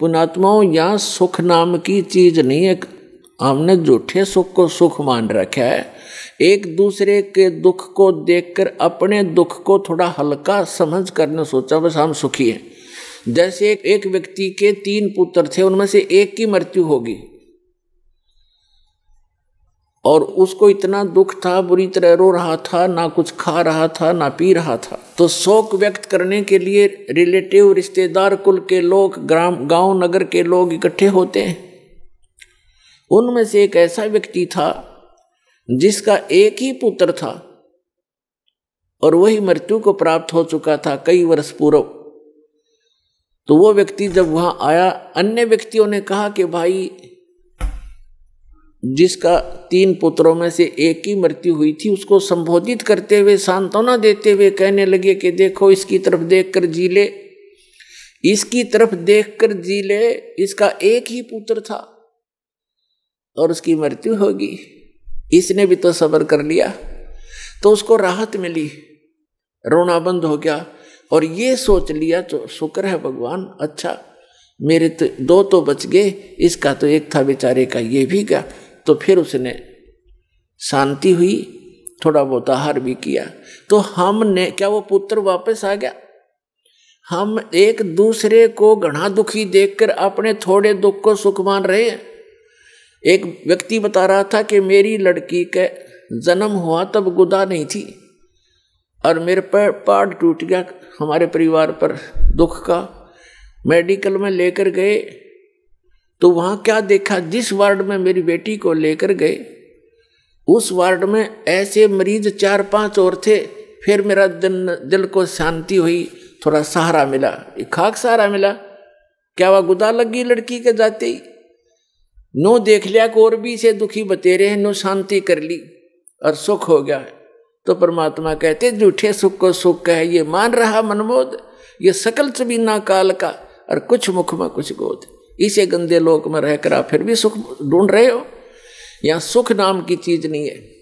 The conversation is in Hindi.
पुणात्माओं यहाँ सुख नाम की चीज नहीं है हमने झूठे सुख को सुख मान रखा है एक दूसरे के दुख को देखकर अपने दुख को थोड़ा हल्का समझ कर ने सोचा बस हम सुखी हैं जैसे एक, एक व्यक्ति के तीन पुत्र थे उनमें से एक की मृत्यु होगी और उसको इतना दुख था बुरी तरह रो रहा था ना कुछ खा रहा था ना पी रहा था तो शोक व्यक्त करने के लिए रिलेटिव रिश्तेदार कुल के लोग ग्राम गांव नगर के लोग इकट्ठे होते हैं उनमें से एक ऐसा व्यक्ति था जिसका एक ही पुत्र था और वही मृत्यु को प्राप्त हो चुका था कई वर्ष पूर्व तो वो व्यक्ति जब वहां आया अन्य व्यक्तियों ने कहा कि भाई जिसका तीन पुत्रों में से एक ही मृत्यु हुई थी उसको संबोधित करते हुए सांत्वना देते हुए कहने लगे कि देखो इसकी तरफ देख कर जी ले इसकी तरफ देख कर जी ले इसका एक ही पुत्र था और उसकी मृत्यु होगी इसने भी तो सब्र कर लिया तो उसको राहत मिली रोना बंद हो गया और ये सोच लिया तो शुक्र है भगवान अच्छा मेरे तो दो तो बच गए इसका तो एक था बेचारे का ये भी गया तो फिर उसने शांति हुई थोड़ा बहुत आहार भी किया तो हमने क्या वो पुत्र वापस आ गया हम एक दूसरे को घना दुखी देखकर अपने थोड़े दुख को सुख मान रहे हैं एक व्यक्ति बता रहा था कि मेरी लड़की का जन्म हुआ तब गुदा नहीं थी और मेरे पर पार्ट टूट गया हमारे परिवार पर दुख का मेडिकल में लेकर गए तो वहां क्या देखा जिस वार्ड में मेरी बेटी को लेकर गए उस वार्ड में ऐसे मरीज चार पांच और थे फिर मेरा दिल दिल को शांति हुई थोड़ा सहारा मिला एक खाक सहारा मिला क्या वह गुदा लगी लड़की के जाते ही नो देख लिया को और भी से दुखी बतेरे हैं नो शांति कर ली और सुख हो गया तो परमात्मा कहते जूठे सुख को सुख कहे ये मान रहा मनमोद ये सकल चबीना काल का और कुछ मुख में कुछ गोद इसे गंदे लोक में रहकर आप फिर भी सुख ढूंढ रहे हो यहाँ सुख नाम की चीज नहीं है